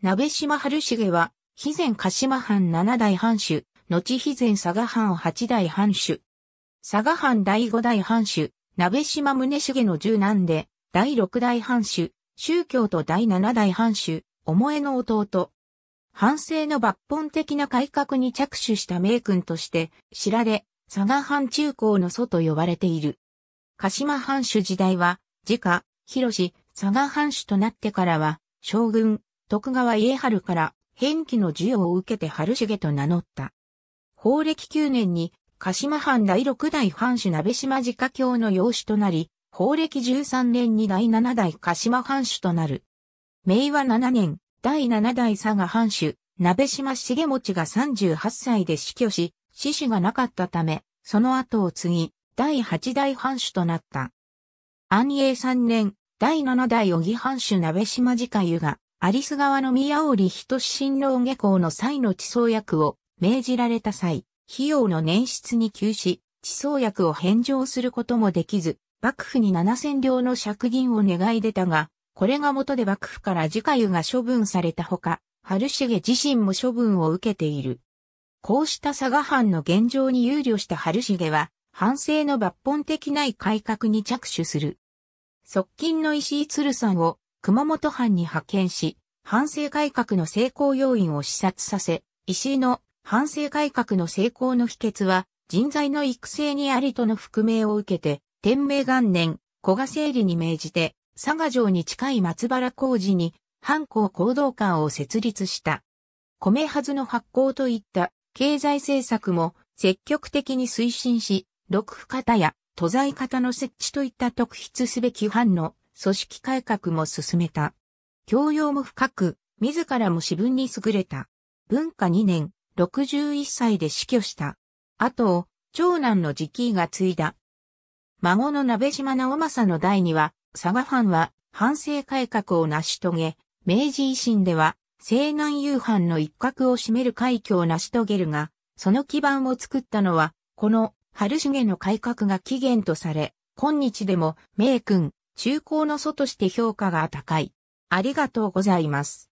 鍋島春重は、肥前鹿島藩七代藩主、後肥前佐賀藩八代藩主。佐賀藩第五代藩主、鍋島宗重の十男で、第六代藩主、宗教と第七代藩主、思えの弟。反省の抜本的な改革に着手した名君として知られ、佐賀藩中高の祖と呼ばれている。鹿島藩主時代は、自家、広志、佐賀藩主となってからは、将軍、徳川家春から返記の授与を受けて春重と名乗った。法暦9年に、鹿島藩第6代藩主鍋島自家教の養子となり、法暦13年に第7代鹿島藩主となる。明和7年、第7代佐賀藩主、鍋島重持が38歳で死去し、死守がなかったため、その後を継ぎ、第8代藩主となった。安永3年、第7代小木藩主鍋島自家湯が、アリス川の宮織人親王下校の際の地層薬を命じられた際、費用の捻出に急し、地層薬を返上することもできず、幕府に7000両の借銀を願い出たが、これが元で幕府から自家湯が処分されたほか、春重自身も処分を受けている。こうした佐賀藩の現状に憂慮した春重は、反省の抜本的ない改革に着手する。側近の石井鶴さんを熊本藩に派遣し、反省改革の成功要因を視察させ、石井の反省改革の成功の秘訣は人材の育成にありとの覆命を受けて、天明元年、古賀整理に命じて、佐賀城に近い松原工事に、藩校行動館を設立した。米はずの発行といった経済政策も積極的に推進し、六府方や都在方の設置といった特筆すべき藩の組織改革も進めた。教養も深く、自らも私文に優れた。文化2年、61歳で死去した。後を、長男の時期が継いだ。孫の鍋島直政の代には、佐賀藩は、反省改革を成し遂げ、明治維新では、西南夕藩の一角を占める快挙を成し遂げるが、その基盤を作ったのは、この、春重の改革が起源とされ、今日でも、明君、中高の祖として評価が高い。ありがとうございます。